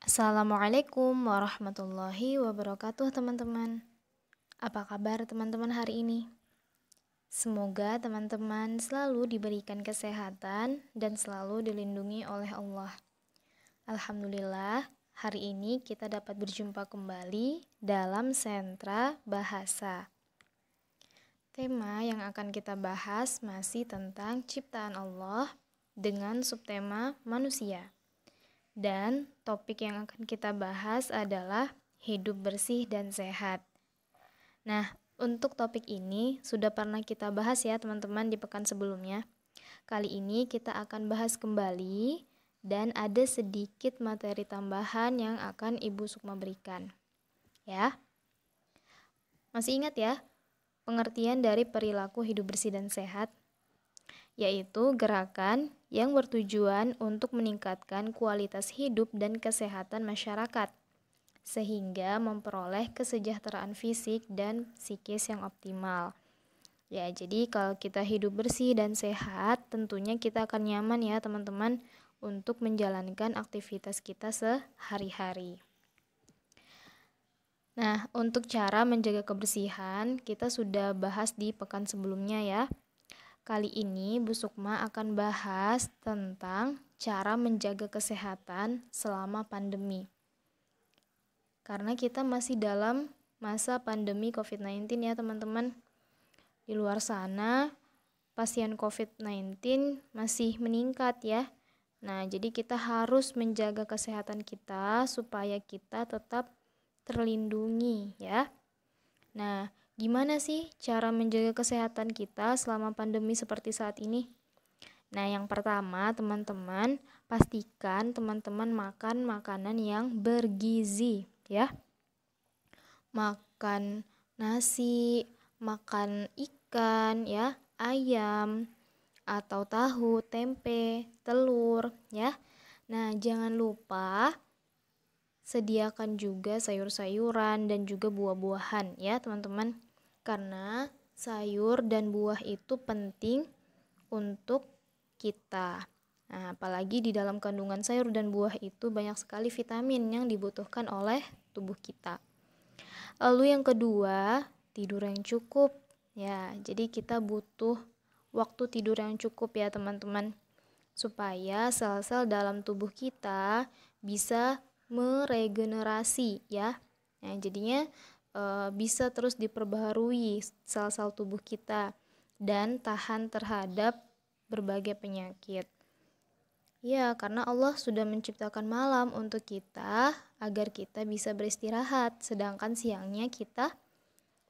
Assalamualaikum warahmatullahi wabarakatuh teman-teman. Apa kabar teman-teman hari ini? Semoga teman-teman selalu diberikan kesehatan dan selalu dilindungi oleh Allah. Alhamdulillah, hari ini kita dapat berjumpa kembali dalam sentra bahasa. Tema yang akan kita bahas masih tentang ciptaan Allah dengan subtema manusia. Dan topik yang akan kita bahas adalah hidup bersih dan sehat. Nah, untuk topik ini sudah pernah kita bahas ya teman-teman di pekan sebelumnya. Kali ini kita akan bahas kembali dan ada sedikit materi tambahan yang akan Ibu Sukma berikan. Ya. Masih ingat ya pengertian dari perilaku hidup bersih dan sehat? yaitu gerakan yang bertujuan untuk meningkatkan kualitas hidup dan kesehatan masyarakat, sehingga memperoleh kesejahteraan fisik dan psikis yang optimal. Ya, jadi kalau kita hidup bersih dan sehat, tentunya kita akan nyaman ya, teman-teman, untuk menjalankan aktivitas kita sehari-hari. Nah, untuk cara menjaga kebersihan, kita sudah bahas di pekan sebelumnya ya. Kali ini Bu Sukma akan bahas tentang cara menjaga kesehatan selama pandemi. Karena kita masih dalam masa pandemi COVID-19 ya teman-teman. Di luar sana pasien COVID-19 masih meningkat ya. Nah, jadi kita harus menjaga kesehatan kita supaya kita tetap terlindungi ya. Nah, Gimana sih cara menjaga kesehatan kita selama pandemi seperti saat ini? Nah, yang pertama, teman-teman, pastikan teman-teman makan makanan yang bergizi, ya. Makan nasi, makan ikan, ya, ayam, atau tahu, tempe, telur, ya. Nah, jangan lupa sediakan juga sayur-sayuran dan juga buah-buahan, ya, teman-teman karena sayur dan buah itu penting untuk kita. Nah, apalagi di dalam kandungan sayur dan buah itu banyak sekali vitamin yang dibutuhkan oleh tubuh kita. Lalu yang kedua, tidur yang cukup. Ya, jadi kita butuh waktu tidur yang cukup ya, teman-teman. Supaya sel-sel dalam tubuh kita bisa meregenerasi ya. Nah, jadinya uh, bisa terus diperbaharui sel-sel tubuh kita dan tahan terhadap berbagai penyakit. Ya, karena Allah sudah menciptakan malam untuk kita agar kita bisa beristirahat, sedangkan siangnya kita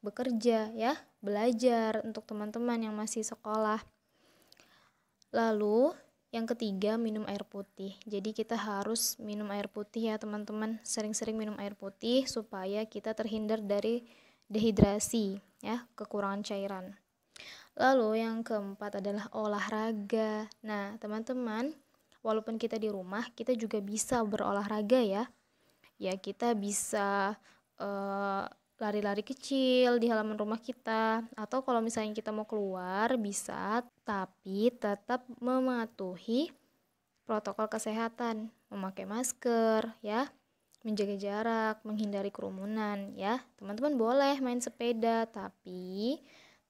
bekerja ya, belajar untuk teman-teman yang masih sekolah. Lalu yang ketiga, minum air putih. Jadi kita harus minum air putih ya teman-teman. Sering-sering minum air putih supaya kita terhindar dari dehidrasi ya, kekurangan cairan. Lalu yang keempat adalah olahraga. Nah, teman-teman, walaupun kita di rumah, kita juga bisa berolahraga ya. Ya, kita bisa uh, lari-lari kecil di halaman rumah kita atau kalau misalnya kita mau keluar bisa tapi tetap mematuhi protokol kesehatan memakai masker ya menjaga jarak menghindari kerumunan ya teman-teman boleh main sepeda tapi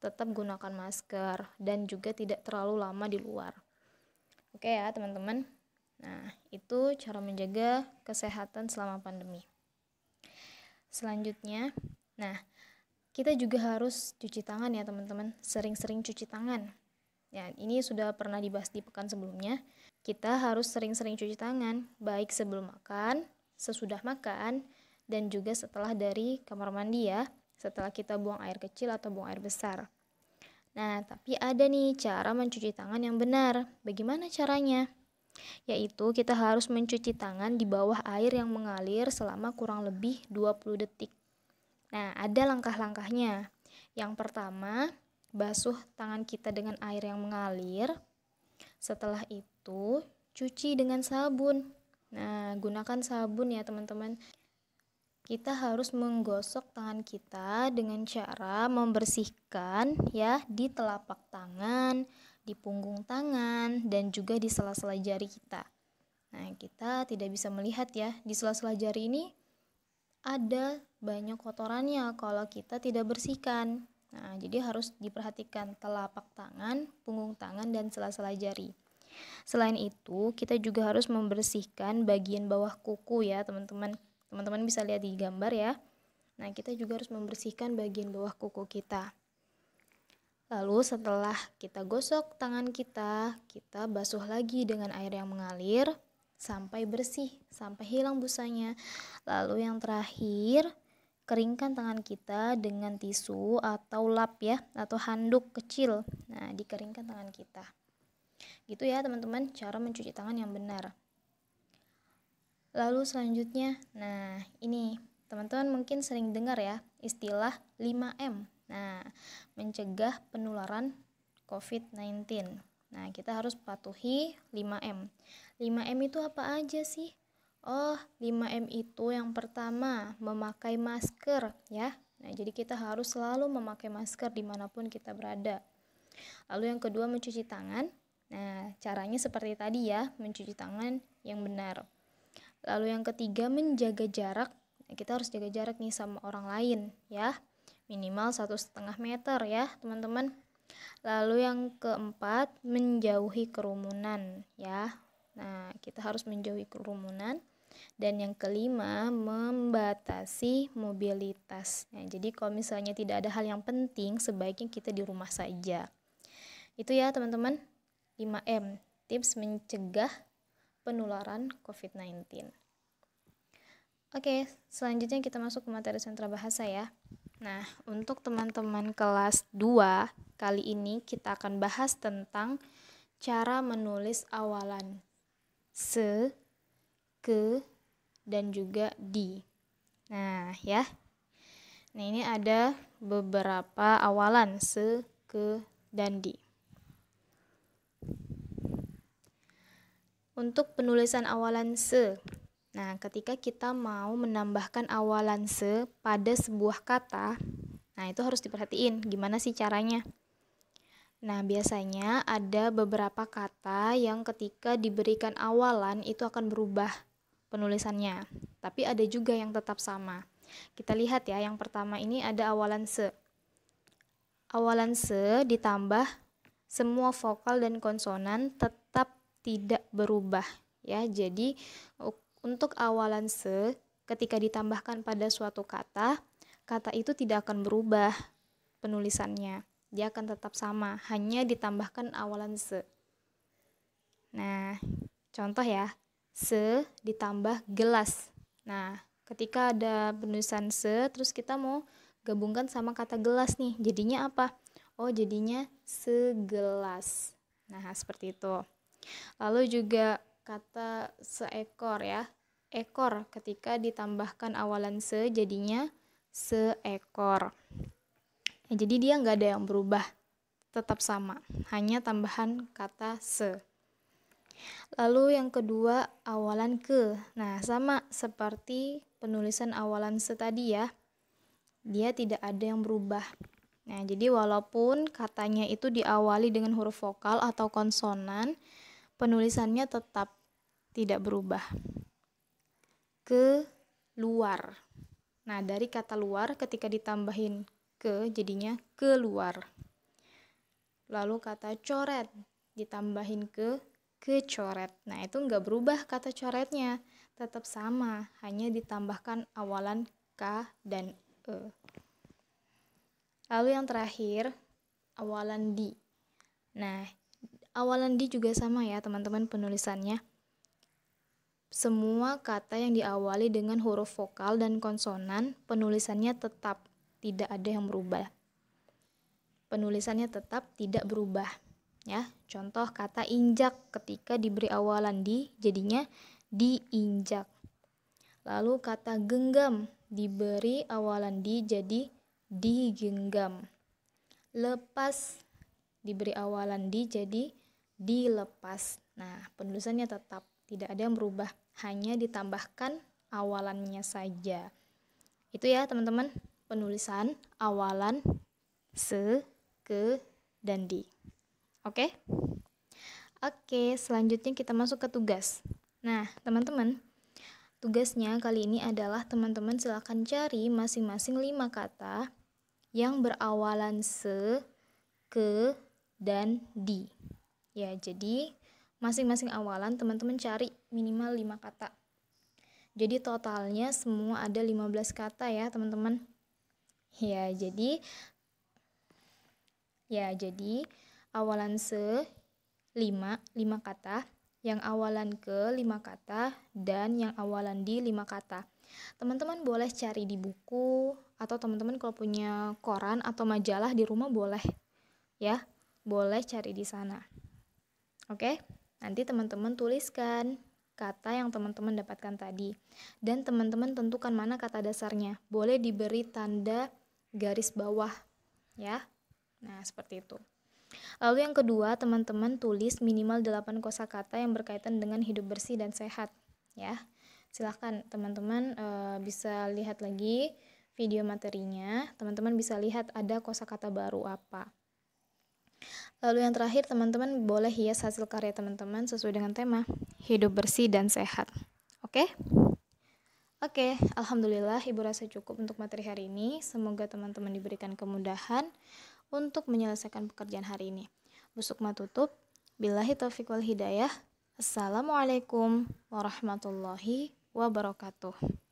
tetap gunakan masker dan juga tidak terlalu lama di luar oke ya teman-teman nah itu cara menjaga kesehatan selama pandemi selanjutnya Nah, kita juga harus cuci tangan ya teman-teman, sering-sering cuci tangan. Ya, ini sudah pernah dibahas di pekan sebelumnya. Kita harus sering-sering cuci tangan, baik sebelum makan, sesudah makan, dan juga setelah dari kamar mandi ya, setelah kita buang air kecil atau buang air besar. Nah, tapi ada nih cara mencuci tangan yang benar. Bagaimana caranya? Yaitu kita harus mencuci tangan di bawah air yang mengalir selama kurang lebih 20 detik. Nah, ada langkah-langkahnya. Yang pertama, basuh tangan kita dengan air yang mengalir. Setelah itu, cuci dengan sabun. Nah, gunakan sabun ya, teman-teman. Kita harus menggosok tangan kita dengan cara membersihkan ya di telapak tangan, di punggung tangan, dan juga di sela-sela jari kita. Nah, kita tidak bisa melihat ya, di sela-sela jari ini ada banyak kotorannya kalau kita tidak bersihkan. Nah, jadi harus diperhatikan telapak tangan, punggung tangan, dan sela-sela jari. Selain itu, kita juga harus membersihkan bagian bawah kuku ya, teman-teman. Teman-teman bisa lihat di gambar ya. Nah, kita juga harus membersihkan bagian bawah kuku kita. Lalu setelah kita gosok tangan kita, kita basuh lagi dengan air yang mengalir, sampai bersih, sampai hilang busanya. Lalu yang terakhir, keringkan tangan kita dengan tisu atau lap ya atau handuk kecil. Nah, dikeringkan tangan kita. Gitu ya, teman-teman, cara mencuci tangan yang benar. Lalu selanjutnya, nah ini teman-teman mungkin sering dengar ya istilah 5M. Nah, mencegah penularan COVID-19. Nah, kita harus patuhi 5M. 5M itu apa aja sih? Oh, 5M itu yang pertama, memakai masker ya. Nah, jadi kita harus selalu memakai masker dimanapun kita berada. Lalu yang kedua, mencuci tangan. Nah, caranya seperti tadi ya, mencuci tangan yang benar. Lalu yang ketiga, menjaga jarak. Nah, kita harus jaga jarak nih sama orang lain ya. Minimal satu setengah meter ya, teman-teman. Lalu yang keempat, menjauhi kerumunan ya. Nah, kita harus menjauhi kerumunan. Dan yang kelima, membatasi mobilitas. Nah, jadi kalau misalnya tidak ada hal yang penting, sebaiknya kita di rumah saja. Itu ya teman-teman, 5M, tips mencegah penularan COVID-19. Oke, selanjutnya kita masuk ke materi sentra bahasa ya. Nah, untuk teman-teman kelas 2, kali ini kita akan bahas tentang cara menulis awalan se, ke, dan juga di. Nah, ya. Nah, ini ada beberapa awalan se, ke, dan di. Untuk penulisan awalan se. Nah, ketika kita mau menambahkan awalan se pada sebuah kata, nah itu harus diperhatiin gimana sih caranya. Nah, biasanya ada beberapa kata yang ketika diberikan awalan itu akan berubah penulisannya, tapi ada juga yang tetap sama. Kita lihat ya, yang pertama ini ada awalan se. Awalan se ditambah semua vokal dan konsonan tetap tidak berubah ya. Jadi untuk awalan se ketika ditambahkan pada suatu kata, kata itu tidak akan berubah penulisannya dia akan tetap sama, hanya ditambahkan awalan se. Nah, contoh ya, se ditambah gelas. Nah, ketika ada penulisan se, terus kita mau gabungkan sama kata gelas nih, jadinya apa? Oh, jadinya segelas. Nah, seperti itu. Lalu juga kata seekor ya, ekor ketika ditambahkan awalan se jadinya seekor. Ya, jadi dia nggak ada yang berubah, tetap sama, hanya tambahan kata se. Lalu yang kedua, awalan ke. Nah, sama seperti penulisan awalan se tadi ya. Dia tidak ada yang berubah. Nah, jadi walaupun katanya itu diawali dengan huruf vokal atau konsonan, penulisannya tetap tidak berubah. Ke luar. Nah, dari kata luar ketika ditambahin ke jadinya keluar. Lalu kata coret ditambahin ke kecoret. Nah, itu nggak berubah kata coretnya, tetap sama, hanya ditambahkan awalan K dan E. Lalu yang terakhir, awalan di. Nah, awalan di juga sama ya teman-teman penulisannya. Semua kata yang diawali dengan huruf vokal dan konsonan penulisannya tetap tidak ada yang berubah. Penulisannya tetap tidak berubah. Ya, contoh kata injak ketika diberi awalan di jadinya diinjak. Lalu kata genggam diberi awalan di jadi digenggam. Lepas diberi awalan di jadi dilepas. Nah, penulisannya tetap tidak ada yang berubah, hanya ditambahkan awalannya saja. Itu ya, teman-teman penulisan awalan se, ke, dan di. Oke? Okay? Oke, okay, selanjutnya kita masuk ke tugas. Nah, teman-teman, tugasnya kali ini adalah teman-teman silakan cari masing-masing lima kata yang berawalan se, ke, dan di. Ya, jadi masing-masing awalan teman-teman cari minimal lima kata. Jadi totalnya semua ada 15 kata ya, teman-teman. Ya, jadi ya jadi awalan se lima lima kata, yang awalan ke lima kata dan yang awalan di lima kata. Teman-teman boleh cari di buku atau teman-teman kalau punya koran atau majalah di rumah boleh ya, boleh cari di sana. Oke? Nanti teman-teman tuliskan kata yang teman-teman dapatkan tadi. Dan teman-teman tentukan mana kata dasarnya. Boleh diberi tanda garis bawah ya. Nah, seperti itu. Lalu yang kedua, teman-teman tulis minimal 8 kosakata yang berkaitan dengan hidup bersih dan sehat ya. Silahkan teman-teman e, bisa lihat lagi video materinya. Teman-teman bisa lihat ada kosakata baru apa. Lalu yang terakhir teman-teman boleh hias hasil karya teman-teman sesuai dengan tema hidup bersih dan sehat. Oke? Okay? Oke, alhamdulillah Ibu rasa cukup untuk materi hari ini. Semoga teman-teman diberikan kemudahan untuk menyelesaikan pekerjaan hari ini. Busuk tutup. Billahi taufiq wal hidayah. Assalamualaikum warahmatullahi wabarakatuh.